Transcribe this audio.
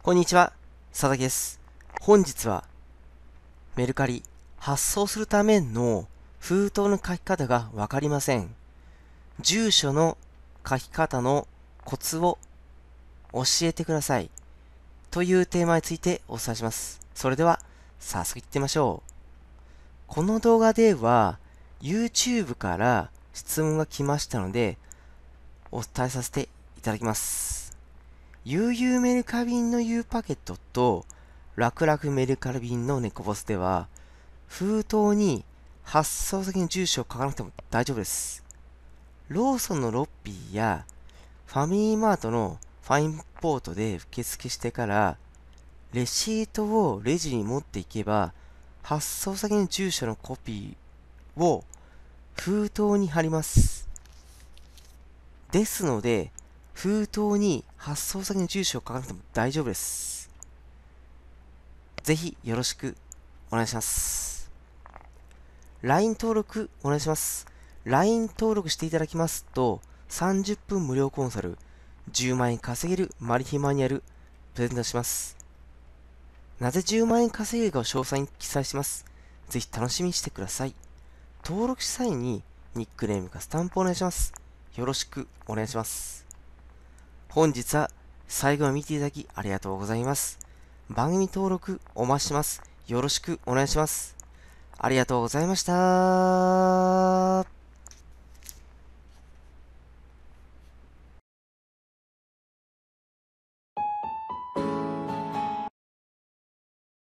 こんにちは、佐々木です。本日は、メルカリ、発送するための封筒の書き方がわかりません。住所の書き方のコツを教えてください。というテーマについてお伝えします。それでは、早速行ってみましょう。この動画では、YouTube から質問が来ましたので、お伝えさせていただきます。悠々メルカ便の U パケットと、楽々メルカ便のネコボスでは、封筒に発送先の住所を書かなくても大丈夫です。ローソンのロッピーや、ファミリーマートのファインポートで受付してから、レシートをレジに持っていけば、発送先の住所のコピーを封筒に貼ります。ですので、封筒に発送先の住所を書かなくても大丈夫です。ぜひよろしくお願いします。LINE 登録お願いします。LINE 登録していただきますと、30分無料コンサル、10万円稼げるマル秘マニュアル、プレゼントします。なぜ10万円稼げるかを詳細に記載します。ぜひ楽しみにしてください。登録した際にニックネームかスタンプお願いします。よろしくお願いします。本日は最後まで見ていただきありがとうございます。番組登録お待ちします。よろしくお願いします。ありがとうございました。